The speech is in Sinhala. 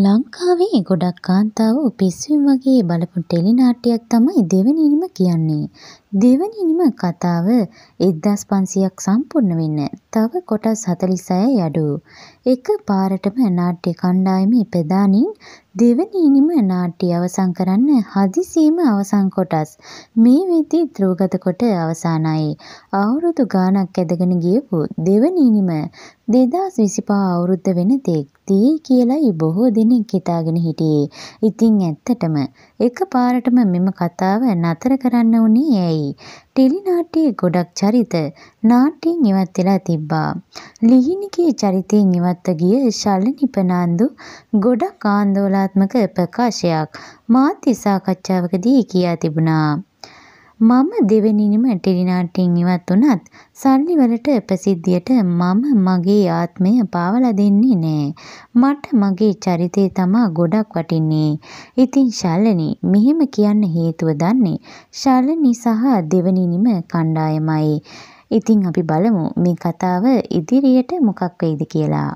ලංකාවේ ගොඩක් කාන්තාවෝ පිස්සුන් වගේ බලපු ටෙලි නාට්‍යයක් තමයි දෙවනීම කියන්නේ. දෙවනිනිම කතාව 1500ක් සම්පූර්ණ වෙන්න තව කොටස් 46 යඩු. එක පාරටම නාට්‍ය කණ්ඩායමේ ප්‍රධානීන් දෙවනිනිම නාට්‍ය අවසන් කරන්න හදිසියෙම අවසන් කොටස්. මේ වෙද්දි ද්‍රෝගත කොට අවසానයි. අවුරුදු ගාණක් ඇදගෙන ගියපු දෙවනිනිම 2025 අවුරුද්ද වෙන තෙක් තියේ කියලායි බොහෝ දෙනෙක් හිතාගෙන හිටියේ. ඉතින් ඇත්තටම එක පාරටම මෙම කතාව නතර කරන්න උනේ ඇයි? ටෙලිනාට්‍යයේ ගොඩක් චරිත නාට්‍යයෙන් ඉවත් වෙලා තිබ්බා. ලිහිණිගේ චරිතයෙන් ඉවත්ව ගිය ශල්‍ය නිපනාන්දු ගොඩක් ආන්දෝලනාත්මක ප්‍රකාශයක් මාත් සාකච්ඡාවකදී කියා තිබුණා. මම දෙවැනිම ටෙලිනාට්‍යයෙන් ඉවත් වුණත් සල්ලි වලට ප්‍රසිද්ධියට මම මගේ ආත්මය පාවලා දෙන්නේ නෑ. මට මගේ චරිතය තමා ගොඩක් වටින්නේ. ඉතින් ශල්ලනී මෙහෙම කියන්න හේතුව දන්නේ ශල්ලනී සහ දෙවැනිම කණ්ඩායමයි. ඉතින් අපි බලමු මේ කතාව ඉදිරියට මොකක් වෙයිද කියලා.